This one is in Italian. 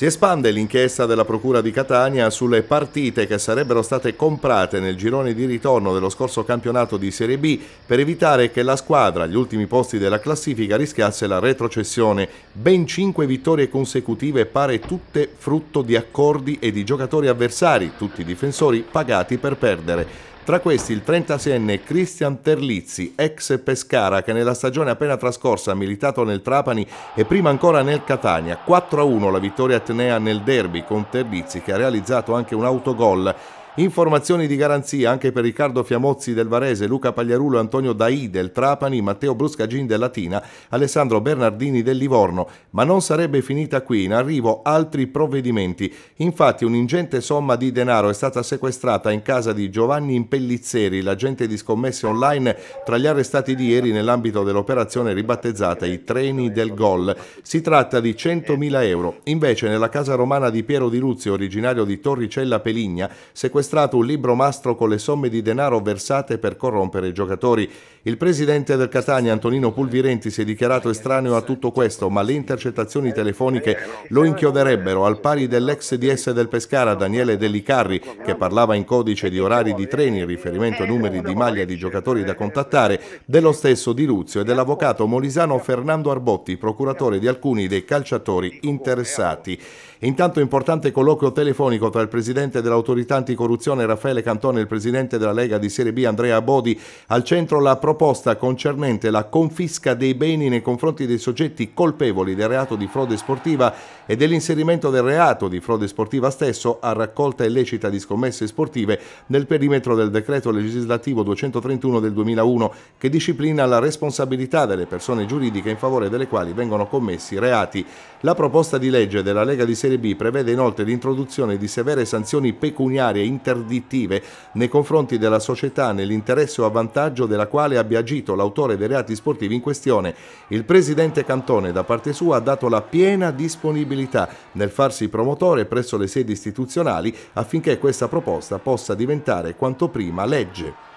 Si espande l'inchiesta della Procura di Catania sulle partite che sarebbero state comprate nel girone di ritorno dello scorso campionato di Serie B per evitare che la squadra, agli ultimi posti della classifica, rischiasse la retrocessione. Ben cinque vittorie consecutive pare tutte frutto di accordi e di giocatori avversari, tutti difensori pagati per perdere. Tra questi il 36enne Cristian Terlizzi, ex Pescara, che nella stagione appena trascorsa ha militato nel Trapani e prima ancora nel Catania. 4-1 la vittoria Atenea nel derby con Terlizzi che ha realizzato anche un autogol Informazioni di garanzia anche per Riccardo Fiamozzi del Varese, Luca Pagliarulo, Antonio Dai del Trapani, Matteo Bruscagin del Latina, Alessandro Bernardini del Livorno. Ma non sarebbe finita qui, in arrivo altri provvedimenti. Infatti un'ingente somma di denaro è stata sequestrata in casa di Giovanni Impellizzeri, l'agente di scommesse online, tra gli arrestati di ieri nell'ambito dell'operazione ribattezzata I treni del gol. Si tratta di 100.000 euro. Invece nella casa romana di Piero Di Luzio, originario di Torricella Peligna, sequestrata sequestrato un libro mastro con le somme di denaro versate per corrompere i giocatori. Il presidente del Catania, Antonino Pulvirenti, si è dichiarato estraneo a tutto questo, ma le intercettazioni telefoniche lo inchioderebbero al pari dell'ex DS del Pescara, Daniele Dellicarri, che parlava in codice di orari di treni in riferimento ai numeri di maglia di giocatori da contattare, dello stesso Di Luzio e dell'avvocato molisano Fernando Arbotti, procuratore di alcuni dei calciatori interessati. Intanto importante colloquio telefonico tra il presidente dell'autorità anticorruzione corruzione Raffaele Cantone e il presidente della Lega di Serie B Andrea Bodi, al centro la proposta concernente la confisca dei beni nei confronti dei soggetti colpevoli del reato di frode sportiva e dell'inserimento del reato di frode sportiva stesso a raccolta illecita di scommesse sportive nel perimetro del decreto legislativo 231 del 2001 che disciplina la responsabilità delle persone giuridiche in favore delle quali vengono commessi reati. La proposta di legge della Lega di Serie B prevede inoltre l'introduzione di severe sanzioni pecuniarie in interdittive nei confronti della società nell'interesse o a vantaggio della quale abbia agito l'autore dei reati sportivi in questione. Il presidente Cantone da parte sua ha dato la piena disponibilità nel farsi promotore presso le sedi istituzionali affinché questa proposta possa diventare quanto prima legge.